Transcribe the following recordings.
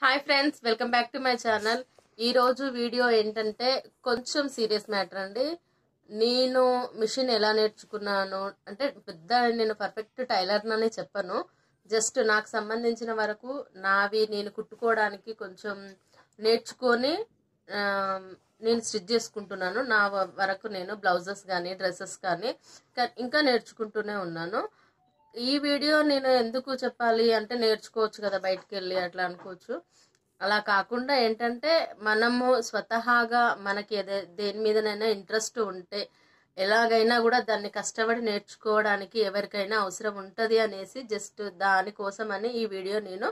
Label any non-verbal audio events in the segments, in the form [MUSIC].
Hi friends welcome back to my channel ఈరోజు video ఏంటంటే కొంచెం సీరియస్ మ్యాటర్ అండి నేను మిషన్ ఎలా నేర్చుకున్నాను అంటే పెద్ద నేను పర్ఫెక్ట్ టైలర్ననే చెప్పను జస్ట్ నాకు సంబంధించిన వరకు నావి నేను కుట్టుకోవడానికి కొంచెం నేర్చుకొని నేను స్టిచ్ చేసుకుంటున్నాను నా వరకు నేను బ్లౌజెస్ కానీ డ్రెస్సెస్ కానీ ఇంకా నేర్చుకుంటూనే ఉన్నాను ఈ వీడియో నేను ఎందుకు చెప్పాలి అంటే నేర్చుకోవచ్చు కదా బయటకు వెళ్ళి అట్లా అనుకోవచ్చు అలా కాకుండా ఏంటంటే మనము స్వతహాగా మనకి ఏదే దేని మీదనైనా ఇంట్రెస్ట్ ఉంటే ఎలాగైనా కూడా దాన్ని కష్టపడి నేర్చుకోవడానికి ఎవరికైనా అవసరం ఉంటుంది అనేసి జస్ట్ దానికోసమని ఈ వీడియో నేను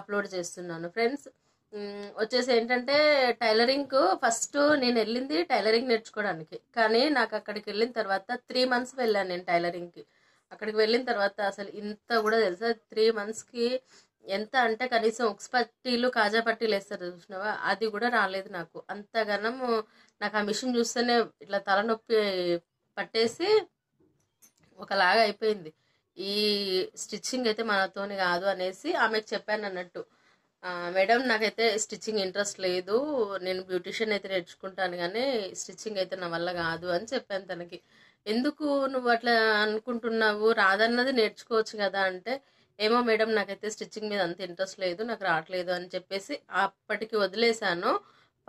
అప్లోడ్ చేస్తున్నాను ఫ్రెండ్స్ వచ్చేసి ఏంటంటే టైలరింగ్ ఫస్ట్ నేను వెళ్ళింది టైలరింగ్ నేర్చుకోవడానికి కానీ నాకు అక్కడికి వెళ్ళిన తర్వాత త్రీ మంత్స్ వెళ్ళాను నేను టైలరింగ్కి అక్కడికి వెళ్ళిన తర్వాత అసలు ఇంత కూడా తెలుసా త్రీ మంత్స్కి ఎంత అంటే కనీసం ఉక్స్ పట్టీలు కాజా పట్టీలు వేస్తారు చూసినావా అది కూడా రాలేదు నాకు అంతగానం నాకు ఆ మిషన్ చూస్తేనే ఇట్లా తలనొప్పి పట్టేసి ఒకలాగా అయిపోయింది ఈ స్టిచ్చింగ్ అయితే మనతోని కాదు అనేసి ఆమెకు చెప్పాను అన్నట్టు మేడం నాకైతే స్టిచ్చింగ్ ఇంట్రెస్ట్ లేదు నేను బ్యూటిషియన్ అయితే నేర్చుకుంటాను కానీ స్టిచ్చింగ్ అయితే నా వల్ల కాదు అని చెప్పాను తనకి ఎందుకు నువ్వు అట్లా అనుకుంటున్నావు రాదన్నది నేర్చుకోవచ్చు కదా అంటే ఏమో మేడం నాకైతే స్టిచ్చింగ్ మీద అంత ఇంట్రెస్ట్ లేదు నాకు రావట్లేదు అని చెప్పేసి అప్పటికి వదిలేశాను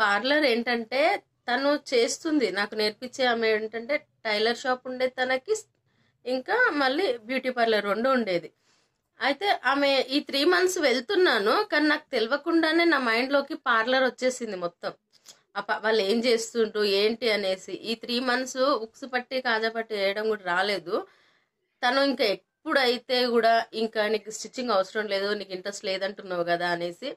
పార్లర్ ఏంటంటే తను చేస్తుంది నాకు నేర్పించే ఆమె ఏంటంటే టైలర్ షాప్ ఉండే తనకి ఇంకా మళ్ళీ బ్యూటీ పార్లర్ రెండు ఉండేది అయితే ఆమె ఈ త్రీ మంత్స్ వెళ్తున్నాను కానీ నాకు తెలియకుండానే నా మైండ్లోకి పార్లర్ వచ్చేసింది మొత్తం వాళ్ళు ఏం చేస్తుంటూ ఏంటి అనేసి ఈ త్రీ మంత్స్ ఉక్స్ పట్టి కాజా పట్టి వేయడం కూడా రాలేదు తను ఇంకా ఎప్పుడైతే కూడా ఇంకా నీకు స్టిచ్చింగ్ అవసరం లేదు నీకు ఇంట్రెస్ట్ లేదంటున్నావు కదా అనేసి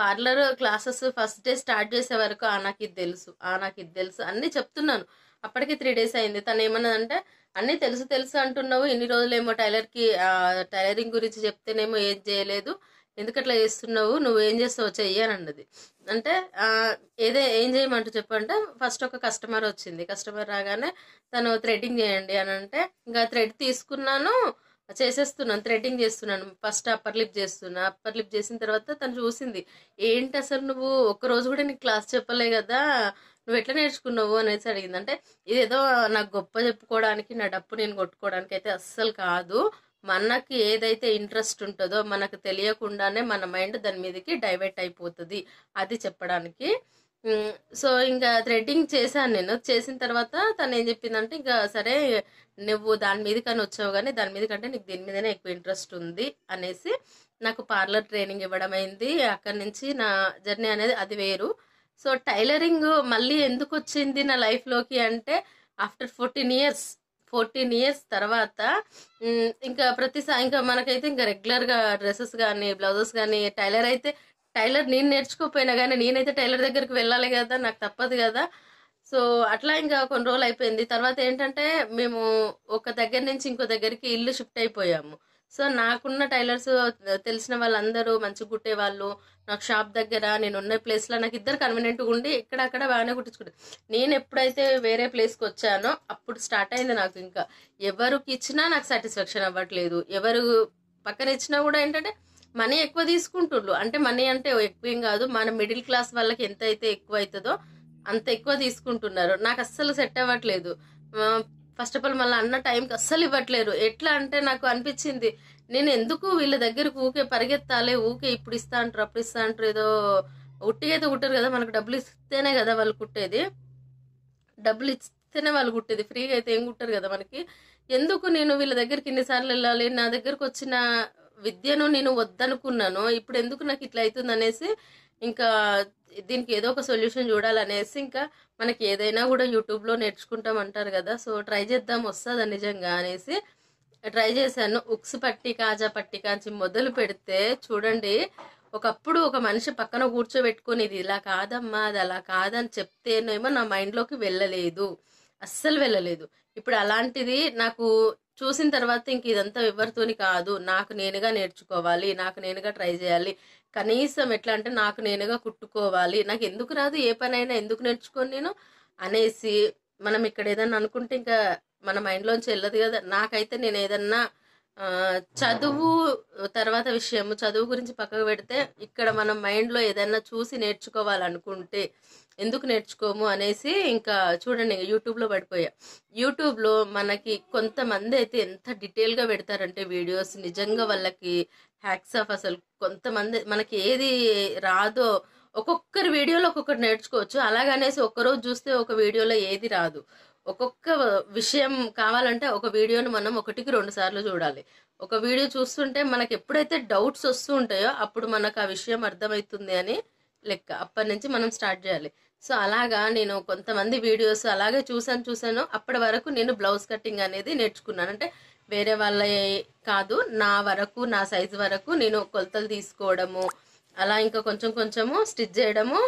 parlour classes first day start చేసే వరకు ఆ నాకు ఇది తెలుసు ఆ నాకు ఇది తెలుసు అన్నీ చెప్తున్నాను అప్పటికి త్రీ డేస్ అయింది తను ఏమన్నా అంటే అన్నీ తెలుసు తెలుసు అంటున్నావు ఇన్ని రోజులేమో టైలర్కి టైలరింగ్ గురించి చెప్తేనేమో ఏం చేయలేదు ఎందుకట్లా చేస్తున్నావు నువ్వు ఏం చేస్తావు చెయ్యి అని అన్నది అంటే ఏదే ఏం చేయమంటూ చెప్పంటే ఫస్ట్ ఒక కస్టమర్ వచ్చింది కస్టమర్ రాగానే తను థ్రెడ్డింగ్ చేయండి అని అంటే ఇంకా థ్రెడ్ తీసుకున్నాను చేసేస్తున్నాను థ్రెడ్డింగ్ చేస్తున్నాను ఫస్ట్ అప్పర్ లిప్ చేస్తున్నా అప్పర్ లిప్ చేసిన తర్వాత తను చూసింది ఏంటి అసలు నువ్వు ఒక్కరోజు కూడా నీకు క్లాస్ చెప్పలే కదా నువ్వు ఎట్లా నేర్చుకున్నావు అనేసి అడిగింది అంటే ఇదేదో నాకు గొప్ప చెప్పుకోవడానికి నా డప్పు నేను కొట్టుకోవడానికి అయితే అస్సలు కాదు మనకి ఏదైతే ఇంట్రెస్ట్ ఉంటుందో మనకు తెలియకుండానే మన మైండ్ దాని మీదకి డైవర్ట్ అయిపోతుంది అది చెప్పడానికి సో ఇంకా థ్రెడ్డింగ్ చేశాను నేను చేసిన తర్వాత తను ఏం చెప్పిందంటే ఇంకా సరే నువ్వు దాని మీద కానీ వచ్చావు కానీ దాని మీద కంటే నీకు దీని మీదనే ఎక్కువ ఇంట్రెస్ట్ ఉంది అనేసి నాకు పార్లర్ ట్రైనింగ్ ఇవ్వడం అయింది అక్కడి నుంచి నా జర్నీ అనేది అది వేరు సో టైలరింగ్ మళ్ళీ ఎందుకు వచ్చింది నా లైఫ్లోకి అంటే after fourteen years fourteen years తర్వాత ఇంకా ప్రతిసారి ఇంకా మనకైతే ఇంకా రెగ్యులర్గా డ్రెస్సెస్ కానీ బ్లౌజెస్ కానీ టైలర్ అయితే టైలర్ నేను నేర్చుకోపోయినా కానీ నేనైతే టైలర్ దగ్గరికి వెళ్ళాలి కదా నాకు తప్పదు కదా సో అట్లా ఇంకా కొన్ని రోజులు అయిపోయింది తర్వాత ఏంటంటే మేము ఒక దగ్గర నుంచి ఇంకో దగ్గరికి ఇల్లు షిఫ్ట్ అయిపోయాము సో నాకున్న టైలర్స్ తెలిసిన వాళ్ళందరూ మంచి వాళ్ళు నాకు షాప్ దగ్గర నేను ఉన్న ప్లేస్లో నాకు ఇద్దరు కన్వీనియంట్గా ఉండి ఎక్కడక్కడ బాగానే కుట్టించుకుంటాను నేను ఎప్పుడైతే వేరే ప్లేస్కి వచ్చానో అప్పుడు స్టార్ట్ అయింది నాకు ఇంకా ఎవరికి ఇచ్చినా నాకు సాటిస్ఫాక్షన్ అవ్వట్లేదు ఎవరు పక్కన ఇచ్చినా కూడా ఏంటంటే మనీ ఎక్కువ తీసుకుంటుండ్రు అంటే మనీ అంటే ఎక్కువ ఏం కాదు మన మిడిల్ క్లాస్ వాళ్ళకి ఎంత అయితే ఎక్కువ అవుతుందో అంత ఎక్కువ తీసుకుంటున్నారు నాకు అస్సలు సెట్ అవ్వట్లేదు ఫస్ట్ ఆఫ్ ఆల్ మళ్ళీ అన్న టైంకి అస్సలు ఇవ్వట్లేరు ఎట్లా అంటే నాకు అనిపించింది నేను ఎందుకు వీళ్ళ దగ్గరకు ఊకే పరిగెత్తాలి ఊకే ఇప్పుడు ఇస్తా అంటారు అప్పుడు ఇస్తా అంటారు ఏదో ఉట్టిగైతే అయితే కుట్టరు కదా మనకు డబ్బులు ఇస్తేనే కదా వాళ్ళు కుట్టేది డబ్బులు ఇస్తేనే వాళ్ళు కుట్టేది ఫ్రీగా అయితే ఏం కుట్టరు కదా మనకి ఎందుకు నేను వీళ్ళ దగ్గరికి ఇన్నిసార్లు వెళ్ళాలి నా దగ్గరకు వచ్చిన విద్యను నేను వద్దనుకున్నాను ఇప్పుడు ఎందుకు నాకు ఇట్లా అవుతుంది అనేసి ఇంకా దీనికి ఏదో ఒక సొల్యూషన్ చూడాలనేసి ఇంకా మనకి ఏదైనా కూడా యూట్యూబ్లో నేర్చుకుంటామంటారు కదా సో ట్రై చేద్దాం వస్తుందా నిజంగా అనేసి ట్రై చేశాను ఉక్స్ పట్టి కాజా పట్టి కాచి మొదలు పెడితే చూడండి ఒకప్పుడు ఒక మనిషి పక్కన కూర్చోబెట్టుకుని ఇది ఇలా కాదమ్మా అది అలా కాదని చెప్తేనేమో నా మైండ్లోకి వెళ్ళలేదు అస్సలు వెళ్ళలేదు ఇప్పుడు అలాంటిది నాకు చూసిన తర్వాత ఇంక ఇదంతా ఎవరితోని కాదు నాకు నేనుగా నేర్చుకోవాలి నాకు నేనుగా ట్రై చేయాలి కనీసం ఎట్లా అంటే నాకు నేనుగా కుట్టుకోవాలి నాకు ఎందుకు రాదు ఏ పనైనా ఎందుకు నేర్చుకోను నేను అనేసి మనం ఇక్కడ ఏదన్నా అనుకుంటే ఇంకా మన మైండ్లోంచి వెళ్ళదు కదా నాకైతే నేను ఏదన్నా చదువు తర్వాత విషయం చదువు గురించి పక్కకు పెడితే ఇక్కడ మనం మైండ్లో ఏదైనా చూసి నేర్చుకోవాలనుకుంటే ఎందుకు నేర్చుకోము అనేసి ఇంకా చూడండి యూట్యూబ్లో పడిపోయా యూట్యూబ్లో మనకి కొంతమంది అయితే ఎంత డీటెయిల్గా పెడతారంటే వీడియోస్ నిజంగా వాళ్ళకి హ్యాక్స్ ఆఫ్ అసలు కొంతమంది మనకి ఏది రాదో ఒక్కొక్కరి వీడియోలో ఒక్కొక్కటి నేర్చుకోవచ్చు అలాగనేసి ఒక్కరోజు చూస్తే ఒక వీడియోలో ఏది రాదు ఒక్కొక్క విషయం కావాలంటే ఒక వీడియోను మనం ఒకటికి రెండు సార్లు చూడాలి ఒక వీడియో చూస్తుంటే మనకు ఎప్పుడైతే డౌట్స్ వస్తూ ఉంటాయో అప్పుడు మనకు ఆ విషయం అర్థమవుతుంది అని లెక్క అప్పటి నుంచి మనం స్టార్ట్ చేయాలి సో అలాగా నేను కొంతమంది వీడియోస్ అలాగే చూసాను చూసాను అప్పటి వరకు నేను బ్లౌజ్ కటింగ్ అనేది నేర్చుకున్నాను అంటే వేరే వాళ్ళ కాదు నా వరకు నా సైజు వరకు నేను కొలతలు తీసుకోవడము అలా ఇంకా కొంచెం కొంచెము స్టిచ్ చేయడము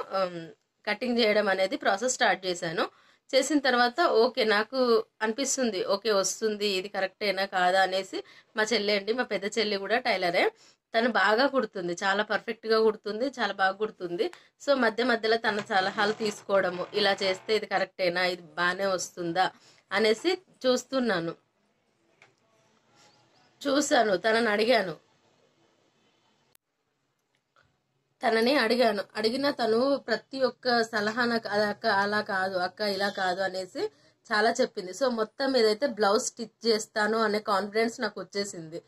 కటింగ్ చేయడం అనేది ప్రాసెస్ స్టార్ట్ చేశాను చేసిన తర్వాత ఓకే నాకు అనిపిస్తుంది ఓకే వస్తుంది ఇది కరెక్టేనా కాదా అనేసి మా చెల్లి అండి మా పెద్ద చెల్లి కూడా టైలరే తను బాగా కుడుతుంది చాలా పర్ఫెక్ట్గా కుడుతుంది చాలా బాగా కుడుతుంది సో మధ్య మధ్యలో తన సలహాలు తీసుకోవడము ఇలా చేస్తే ఇది కరెక్టేనా ఇది బాగానే వస్తుందా అనేసి చూస్తున్నాను చూశాను తనని అడిగాను తనని అడిగాను అడిగిన తను ప్రతి ఒక్క సలహా నాకు అది అక్క అలా కాదు అక్క ఇలా కాదు అనేసి చాలా చెప్పింది సో మొత్తం ఏదైతే బ్లౌజ్ స్టిచ్ చేస్తాను అనే కాన్ఫిడెన్స్ నాకు వచ్చేసింది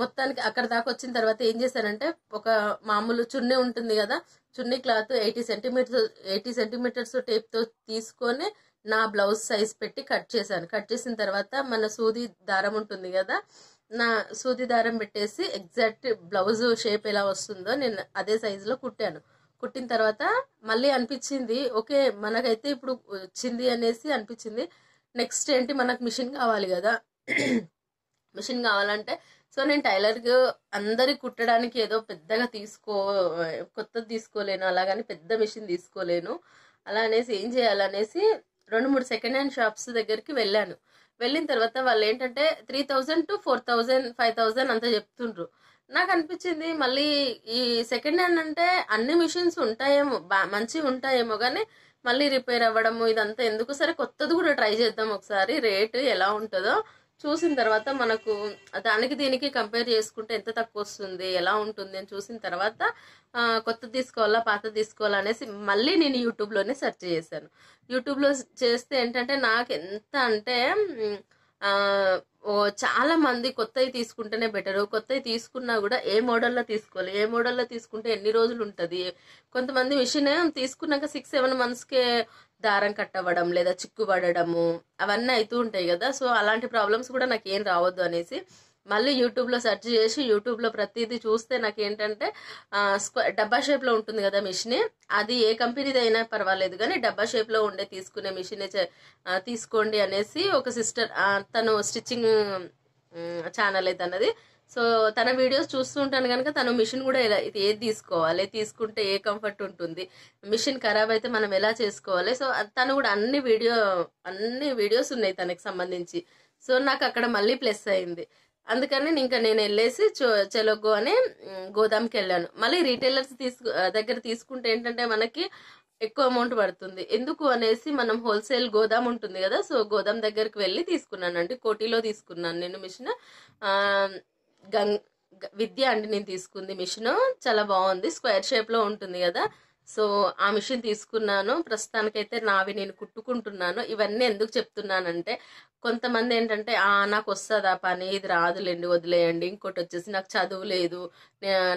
మొత్తానికి అక్కడ దాకా వచ్చిన తర్వాత ఏం చేశానంటే ఒక మామూలు చున్నీ ఉంటుంది కదా చున్నీ cloth eighty centimetres eighty centimetres టేప్తో తీసుకొని నా బ్లౌజ్ సైజ్ పెట్టి కట్ చేశాను కట్ చేసిన తర్వాత మన సూది దారం ఉంటుంది కదా నా సూది దారం పెట్టేసి ఎగ్జాక్ట్ బ్లౌజ్ షేప్ ఎలా వస్తుందో నేను అదే సైజులో కుట్టాను కుట్టిన తర్వాత మళ్ళీ అనిపించింది ఓకే మనకైతే ఇప్పుడు వచ్చింది అనేసి అనిపించింది నెక్స్ట్ ఏంటి మనకు మిషన్ కావాలి కదా మిషన్ [CLEARS THROAT] కావాలంటే సో నేను టైలర్ అందరి కుట్టడానికి ఏదో పెద్దగా తీసుకో కొత్తది తీసుకోలేను అలాగని పెద్ద మిషన్ తీసుకోలేను అలా అనేసి ఏం చేయాలనేసి రెండు మూడు సెకండ్ హ్యాండ్ షాప్స్ దగ్గరికి వెళ్ళాను వెళ్ళిన తర్వాత వాళ్ళు ఏంటంటే three thousand to four thousand five thousand అంతా చెప్తుండ్రు నాకు అనిపించింది మళ్ళీ ఈ సెకండ్ హ్యాండ్ అంటే అన్ని మిషన్స్ ఉంటాయేమో బా మంచిగా ఉంటాయేమో కానీ మళ్ళీ రిపేర్ అవ్వడము ఇదంతా ఎందుకు సరే కొత్తది కూడా ట్రై చేద్దాం ఒకసారి రేటు ఎలా ఉంటుందో చూసిన తర్వాత మనకు దానికి దీనికి కంపేర్ చేసుకుంటే ఎంత తక్కువ వస్తుంది ఎలా ఉంటుంది అని చూసిన తర్వాత కొత్త తీసుకోవాలా పాత తీసుకోవాలా అనేసి మళ్ళీ నేను యూట్యూబ్లోనే సెర్చ్ చేశాను యూట్యూబ్లో చేస్తే ఏంటంటే నాకు ఎంత అంటే చాలా మంది కొత్తవి తీసుకుంటేనే బెటర్ కొత్తవి తీసుకున్నా కూడా ఏ మోడల్లో తీసుకోవాలి ఏ మోడల్లో తీసుకుంటే ఎన్ని రోజులు ఉంటుంది కొంతమంది మిషన్ తీసుకున్నాక సిక్స్ సెవెన్ మంత్స్కే దారం కట్టవడం లేదా చిక్కు పడడము అవన్నీ అవుతూ ఉంటాయి కదా సో అలాంటి ప్రాబ్లమ్స్ కూడా నాకు ఏం రావద్దు అనేసి మళ్ళీ యూట్యూబ్లో సెర్చ్ చేసి యూట్యూబ్లో ప్రతిదీ చూస్తే నాకు ఏంటంటే స్క్వా డబ్బా షేప్లో ఉంటుంది కదా మిషన్ అది ఏ కంపెనీది అయినా పర్వాలేదు కానీ డబ్బా షేప్లో ఉండే తీసుకునే మిషన్ తీసుకోండి అనేసి ఒక సిస్టర్ తను స్టిచ్చింగ్ ఛానల్ అయితే అన్నది సో తన వీడియోస్ చూస్తూ ఉంటాను కనుక తను మిషన్ కూడా ఇలా ఇది ఏది తీసుకోవాలి తీసుకుంటే ఏ కంఫర్ట్ ఉంటుంది మిషన్ ఖరాబ్ అయితే మనం ఎలా చేసుకోవాలి సో తను కూడా అన్ని వీడియో అన్ని వీడియోస్ ఉన్నాయి తనకి సంబంధించి సో నాకు అక్కడ మళ్ళీ ప్లస్ అయింది అందుకని ఇంకా నేను వెళ్ళేసి చెలోగో అని గోదాంకి వెళ్ళాను మళ్ళీ రీటైలర్స్ తీసుకు దగ్గర తీసుకుంటే ఏంటంటే మనకి ఎక్కువ అమౌంట్ పడుతుంది ఎందుకు అనేసి మనం హోల్సేల్ గోదాం ఉంటుంది కదా సో గోదాం దగ్గరికి వెళ్ళి తీసుకున్నాను అండి కోటిలో తీసుకున్నాను నేను మిషన్ గంగ్ విద్య అండి నేను తీసుకుంది మిషన్ చాలా బాగుంది స్క్వేర్ షేప్లో ఉంటుంది కదా సో ఆ మిషన్ తీసుకున్నాను ప్రస్తుతానికైతే నావి నేను కుట్టుకుంటున్నాను ఇవన్నీ ఎందుకు చెప్తున్నానంటే కొంతమంది ఏంటంటే నాకు వస్తుందా పని ఇది రాదులేండి వదిలేయండి ఇంకోటి వచ్చేసి నాకు చదువు లేదు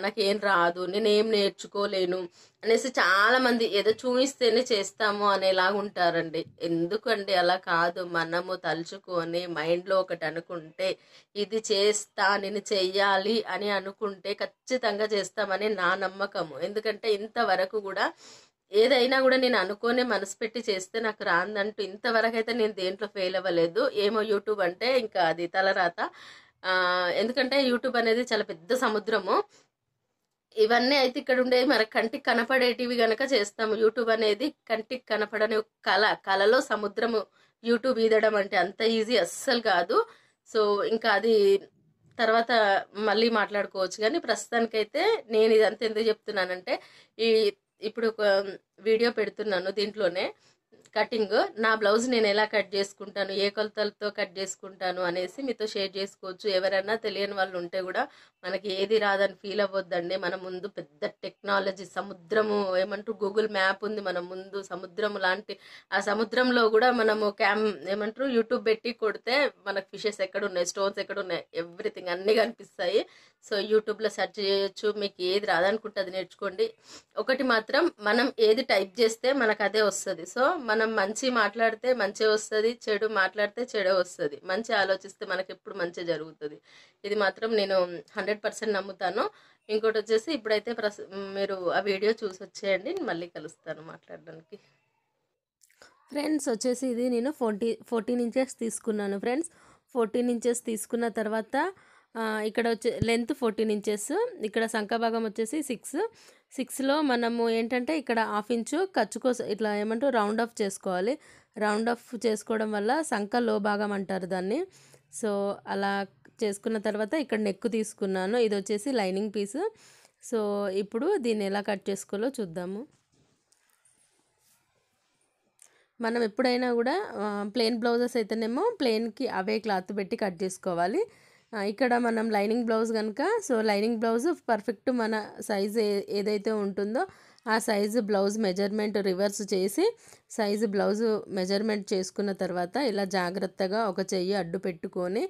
నాకేం రాదు నేనేం నేర్చుకోలేను అనేసి చాలామంది ఏదో చూపిస్తేనే చేస్తాము అనేలాగా ఉంటారండి ఎందుకండి అలా కాదు మనము తలుచుకొని మైండ్లో ఒకటి అనుకుంటే ఇది చేస్తా నేను చెయ్యాలి అని అనుకుంటే ఖచ్చితంగా చేస్తామని నా నమ్మకము ఎందుకంటే ఇంతవరకు కూడా ఏదైనా కూడా నేను అనుకోనే మనసు పెట్టి చేస్తే నాకు రాందంటూ ఇంతవరకు అయితే నేను దేంట్లో ఫెయిల్ అవ్వలేదు ఏమో యూట్యూబ్ అంటే ఇంకా అది తలరాత ఎందుకంటే యూట్యూబ్ అనేది చాలా పెద్ద సముద్రము ఇవన్నీ అయితే ఇక్కడ ఉండేవి మరి కంటికి కనపడేటివి గనక చేస్తాము యూట్యూబ్ అనేది కంటికి కనపడని కళ కళలో సముద్రము యూట్యూబ్ ఈదడం అంటే అంత ఈజీ అస్సలు కాదు సో ఇంకా అది తర్వాత మళ్ళీ మాట్లాడుకోవచ్చు కానీ ప్రస్తుతానికైతే నేను ఇదంతా ఎందుకు చెప్తున్నానంటే ఈ ఇప్పుడు ఒక వీడియో పెడుతున్నాను దీంట్లోనే కటింగ్ నా బ్లౌజ్ నేను ఎలా కట్ చేసుకుంటాను ఏ కొలతలతో కట్ చేసుకుంటాను అనేసి మీతో షేర్ చేసుకోవచ్చు ఎవరైనా తెలియని వాళ్ళు ఉంటే కూడా మనకి ఏది రాదని ఫీల్ అవ్వద్దండి మన ముందు పెద్ద టెక్నాలజీ సముద్రము ఏమంటారు గూగుల్ మ్యాప్ ఉంది మన ముందు సముద్రం లాంటి ఆ సముద్రంలో కూడా మనము క్యామ్ ఏమంటారు యూట్యూబ్ పెట్టి కొడితే మనకు ఫిషెస్ ఎక్కడ ఉన్నాయి స్టోన్స్ ఎక్కడ ఉన్నాయి ఎవ్రీథింగ్ అన్నీ కనిపిస్తాయి సో యూట్యూబ్లో సెర్చ్ చేయొచ్చు మీకు ఏది రాదనుకుంటే అది నేర్చుకోండి ఒకటి మాత్రం మనం ఏది టైప్ చేస్తే మనకు అదే వస్తుంది సో మనం మనం మంచి మాట్లాడితే మంచి వస్తుంది చెడు మాట్లాడితే చెడే వస్తుంది మంచి ఆలోచిస్తే మనకి ఎప్పుడు మంచి జరుగుతుంది ఇది మాత్రం నేను హండ్రెడ్ పర్సెంట్ నమ్ముతాను ఇంకోటి వచ్చేసి ఇప్పుడైతే ప్రస మీరు ఆ వీడియో చూసి వచ్చేయండి మళ్ళీ కలుస్తాను మాట్లాడడానికి ఫ్రెండ్స్ వచ్చేసి ఇది నేను ఫోర్టీ ఫోర్టీన్ ఇంచెస్ తీసుకున్నాను ఫ్రెండ్స్ ఫోర్టీన్ ఇంచెస్ తీసుకున్న తర్వాత ఇక్కడ వచ్చే లెంత్ ఫోర్టీన్ ఇంచెస్ ఇక్కడ శంఖభాగం వచ్చేసి సిక్స్ సిక్స్లో మనము ఏంటంటే ఇక్కడ హాఫ్ ఇంచు ఖర్చు కోసం ఇట్లా ఏమంటూ రౌండ్ ఆఫ్ చేసుకోవాలి రౌండ్ ఆఫ్ చేసుకోవడం వల్ల సంఖ లో భాగం అంటారు దాన్ని సో అలా చేసుకున్న తర్వాత ఇక్కడ నెక్ తీసుకున్నాను ఇది వచ్చేసి లైనింగ్ పీస్ సో ఇప్పుడు దీన్ని ఎలా కట్ చేసుకోవాలో చూద్దాము మనం ఎప్పుడైనా కూడా ప్లెయిన్ బ్లౌజెస్ అయితేనేమో ప్లెయిన్కి అవే క్లాత్ పెట్టి కట్ చేసుకోవాలి ఇక్కడ మనం లైనింగ్ బ్లౌజ్ కనుక సో లైనింగ్ బ్లౌజ్ పర్ఫెక్ట్ మన సైజ్ ఏదైతే ఉంటుందో ఆ సైజు బ్లౌజ్ మెజర్మెంట్ రివర్స్ చేసి సైజు బ్లౌజ్ మెజర్మెంట్ చేసుకున్న తర్వాత ఇలా జాగ్రత్తగా ఒక చెయ్యి అడ్డు పెట్టుకొని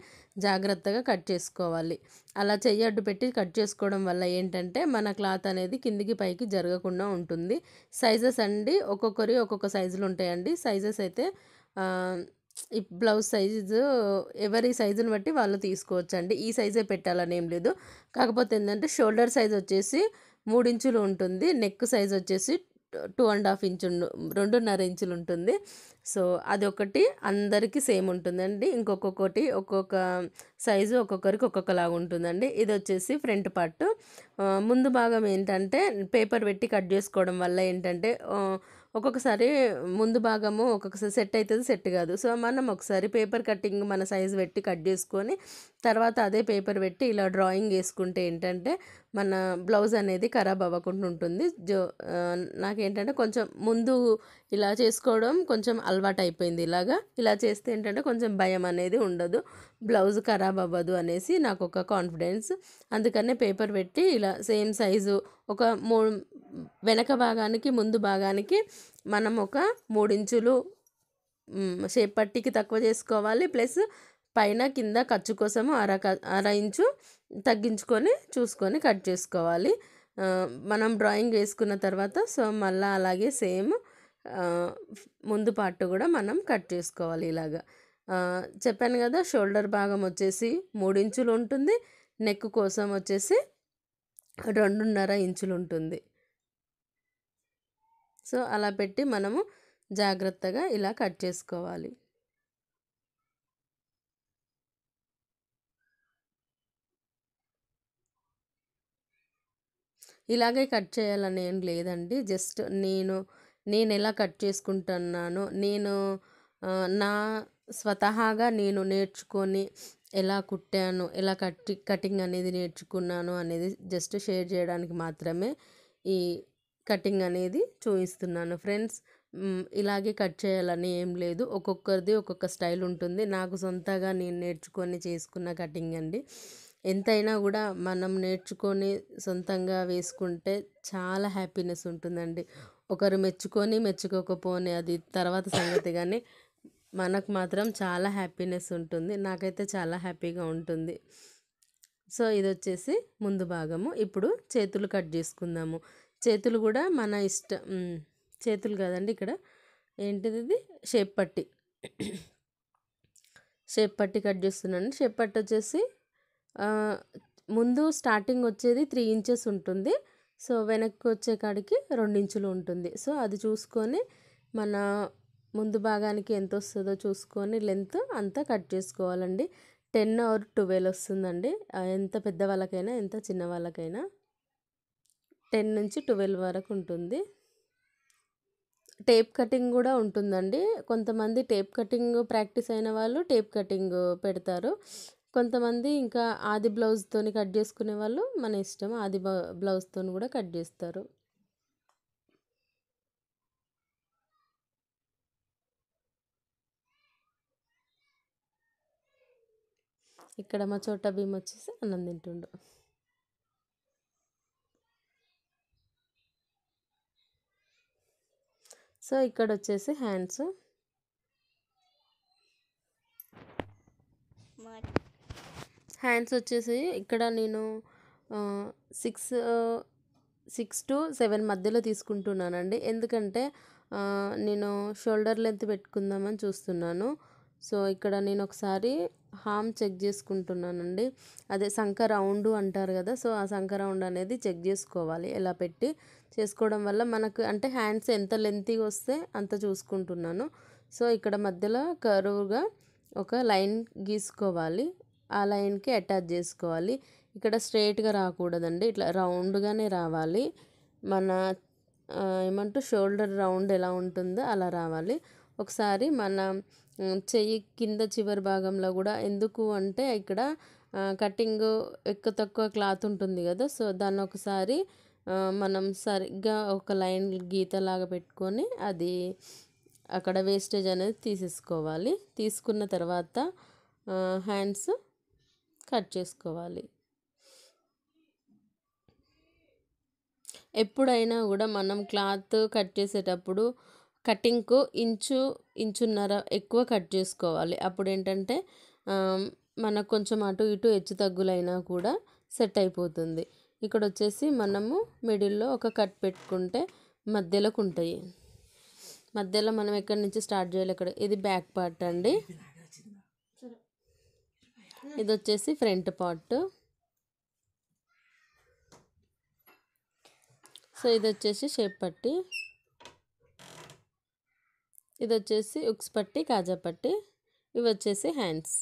జాగ్రత్తగా కట్ చేసుకోవాలి అలా చెయ్యి అడ్డు పెట్టి కట్ చేసుకోవడం వల్ల ఏంటంటే మన క్లాత్ అనేది కిందికి పైకి జరగకుండా ఉంటుంది సైజెస్ అండి ఒక్కొక్కరి ఒక్కొక్క సైజులు ఉంటాయండి సైజెస్ అయితే ఈ బ్లౌజ్ సైజు ఎవరి సైజుని బట్టి వాళ్ళు తీసుకోవచ్చు అండి ఈ సైజే పెట్టాలని ఏం లేదు కాకపోతే ఏంటంటే షోల్డర్ సైజ్ వచ్చేసి మూడు ఇంచులు ఉంటుంది నెక్ సైజ్ వచ్చేసి టూ అండ్ హాఫ్ ఇంచు రెండున్నర ఇంచులు ఉంటుంది సో అది ఒకటి అందరికీ సేమ్ ఉంటుందండి ఇంకొకటి ఒక్కొక్క సైజు ఒక్కొక్కరికి ఒక్కొక్కలాగా ఉంటుందండి ఇది వచ్చేసి ఫ్రంట్ పార్ట్ ముందు భాగం ఏంటంటే పేపర్ పెట్టి కట్ చేసుకోవడం వల్ల ఏంటంటే ఒక్కొక్కసారి ముందు భాగము ఒక్కొక్కసారి సెట్ అవుతుంది సెట్ కాదు సో మనం ఒకసారి పేపర్ కట్టింగ్ మన సైజ్ పెట్టి కట్ చేసుకొని తర్వాత అదే పేపర్ పెట్టి ఇలా డ్రాయింగ్ వేసుకుంటే ఏంటంటే మన బ్లౌజ్ అనేది ఖరాబ్ అవ్వకుండా ఉంటుంది జో నాకేంటంటే కొంచెం ముందు ఇలా చేసుకోవడం కొంచెం అలవాటు అయిపోయింది ఇలాగా ఇలా చేస్తే ఏంటంటే కొంచెం భయం అనేది ఉండదు బ్లౌజ్ ఖరాబ్ అవ్వదు అనేసి నాకు ఒక కాన్ఫిడెన్స్ అందుకనే పేపర్ పెట్టి ఇలా సేమ్ సైజు ఒక మూ వెనక భాగానికి ముందు భాగానికి మనం ఒక మూడించులు షేప్ పట్టికి తక్కువ చేసుకోవాలి ప్లస్ పైన కింద ఖర్చు కోసము అర అర ఇంచు తగ్గించుకొని చూసుకొని కట్ చేసుకోవాలి మనం డ్రాయింగ్ వేసుకున్న తర్వాత సో మళ్ళీ అలాగే సేమ్ ముందు పార్ట్ కూడా మనం కట్ చేసుకోవాలి ఇలాగా చెప్పాను కదా షోల్డర్ భాగం వచ్చేసి ఇంచులు ఉంటుంది నెక్ కోసం వచ్చేసి రెండున్నర ఇంచులు ఉంటుంది సో అలా పెట్టి మనము జాగ్రత్తగా ఇలా కట్ చేసుకోవాలి ఇలాగే కట్ చేయాలని ఏం లేదండి జస్ట్ నేను నేను ఎలా కట్ చేసుకుంటున్నాను నేను నా స్వతహాగా నేను నేర్చుకొని ఎలా కుట్టాను ఎలా కట్టి కటింగ్ అనేది నేర్చుకున్నాను అనేది జస్ట్ షేర్ చేయడానికి మాత్రమే ఈ కటింగ్ అనేది చూపిస్తున్నాను ఫ్రెండ్స్ ఇలాగే కట్ చేయాలని ఏం లేదు ఒక్కొక్కరిది ఒక్కొక్క స్టైల్ ఉంటుంది నాకు సొంతగా నేను నేర్చుకొని చేసుకున్న కటింగ్ అండి ఎంతైనా కూడా మనం నేర్చుకొని సొంతంగా వేసుకుంటే చాలా హ్యాపీనెస్ ఉంటుందండి ఒకరు మెచ్చుకొని మెచ్చుకోకపోని అది తర్వాత సంగతి కానీ మనకు మాత్రం చాలా హ్యాపీనెస్ ఉంటుంది నాకైతే చాలా హ్యాపీగా ఉంటుంది సో ఇది వచ్చేసి ముందు భాగము ఇప్పుడు చేతులు కట్ చేసుకుందాము చేతులు కూడా మన ఇష్ట చేతులు కదండి ఇక్కడ ఏంటిది ఇది షేప్ పట్టి షేప్ పట్టి కట్ చేస్తున్నాను షేప్ పట్టి వచ్చేసి ముందు స్టార్టింగ్ వచ్చేది త్రీ ఇంచెస్ ఉంటుంది సో వెనక్కి వచ్చే కాడికి ఇంచులు ఉంటుంది సో అది చూసుకొని మన ముందు భాగానికి ఎంత వస్తుందో చూసుకొని లెంత్ అంతా కట్ చేసుకోవాలండి టెన్ ఆర్ ట్వెల్వ్ వస్తుందండి ఎంత పెద్ద వాళ్ళకైనా ఎంత చిన్న వాళ్ళకైనా టెన్ నుంచి ట్వెల్వ్ వరకు ఉంటుంది టేప్ కటింగ్ కూడా ఉంటుందండి కొంతమంది టేప్ కటింగ్ ప్రాక్టీస్ అయిన వాళ్ళు టేప్ కటింగ్ పెడతారు కొంతమంది ఇంకా ఆది బ్లౌజ్తో కట్ చేసుకునే వాళ్ళు మన ఇష్టం ఆది బ్లౌజ్తో కూడా కట్ చేస్తారు ఇక్కడ మా చోట భీమ్ వచ్చేసి అన్నం తింటుండు సో ఇక్కడ వచ్చేసి హ్యాండ్స్ హ్యాండ్స్ వచ్చేసి ఇక్కడ నేను సిక్స్ సిక్స్ టు సెవెన్ మధ్యలో తీసుకుంటున్నానండి ఎందుకంటే నేను షోల్డర్ లెంత్ పెట్టుకుందామని చూస్తున్నాను సో ఇక్కడ నేను ఒకసారి హామ్ చెక్ చేసుకుంటున్నానండి అదే సంఖ రౌండ్ అంటారు కదా సో ఆ సంఖ రౌండ్ అనేది చెక్ చేసుకోవాలి ఎలా పెట్టి చేసుకోవడం వల్ల మనకు అంటే హ్యాండ్స్ ఎంత లెంతీగా వస్తే అంత చూసుకుంటున్నాను సో ఇక్కడ మధ్యలో కరువుగా ఒక లైన్ గీసుకోవాలి ఆ లైన్కి అటాచ్ చేసుకోవాలి ఇక్కడ స్ట్రైట్గా రాకూడదండి ఇట్లా రౌండ్గానే రావాలి మన ఏమంటూ షోల్డర్ రౌండ్ ఎలా ఉంటుందో అలా రావాలి ఒకసారి మన చెయ్యి కింద చివరి భాగంలో కూడా ఎందుకు అంటే ఇక్కడ కటింగ్ ఎక్కువ తక్కువ క్లాత్ ఉంటుంది కదా సో దాన్ని ఒకసారి మనం సరిగ్గా ఒక లైన్ గీతలాగా పెట్టుకొని అది అక్కడ వేస్టేజ్ అనేది తీసేసుకోవాలి తీసుకున్న తర్వాత హ్యాండ్స్ కట్ చేసుకోవాలి ఎప్పుడైనా కూడా మనం క్లాత్ కట్ చేసేటప్పుడు కటింగ్కు ఇంచు ఇంచున్నర ఎక్కువ కట్ చేసుకోవాలి అప్పుడు ఏంటంటే మనకు కొంచెం అటు ఇటు హెచ్చు తగ్గులైనా కూడా సెట్ అయిపోతుంది ఇక్కడ వచ్చేసి మనము మిడిల్లో ఒక కట్ పెట్టుకుంటే మధ్యలోకి ఉంటాయి మధ్యలో మనం ఎక్కడి నుంచి స్టార్ట్ చేయాలి ఇక్కడ ఇది బ్యాక్ పార్ట్ అండి Hmm. ఇది వచ్చేసి ఫ్రంట్ పార్ట్ సో ఇది వచ్చేసి షేప్ పట్టి ఇది వచ్చేసి ఉక్స్ పట్టి కాజా పట్టి ఇవి వచ్చేసి హ్యాండ్స్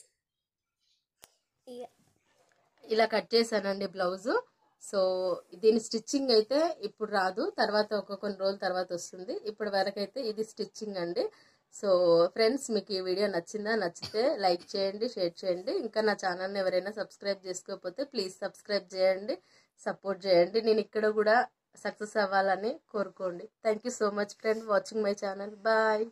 ఇలా కట్ చేశానండి బ్లౌజు సో దీని స్టిచ్చింగ్ అయితే ఇప్పుడు రాదు తర్వాత ఒక్కొక్క రోజుల తర్వాత వస్తుంది ఇప్పుడు వరకైతే ఇది స్టిచ్చింగ్ అండి సో ఫ్రెండ్స్ మీకు ఈ వీడియో నచ్చిందా నచ్చితే లైక్ చేయండి షేర్ చేయండి ఇంకా నా ఛానల్ని ఎవరైనా సబ్స్క్రైబ్ చేసుకోకపోతే ప్లీజ్ సబ్స్క్రైబ్ చేయండి సపోర్ట్ చేయండి నేను ఇక్కడ కూడా సక్సెస్ అవ్వాలని కోరుకోండి thank so much friend watching my channel bye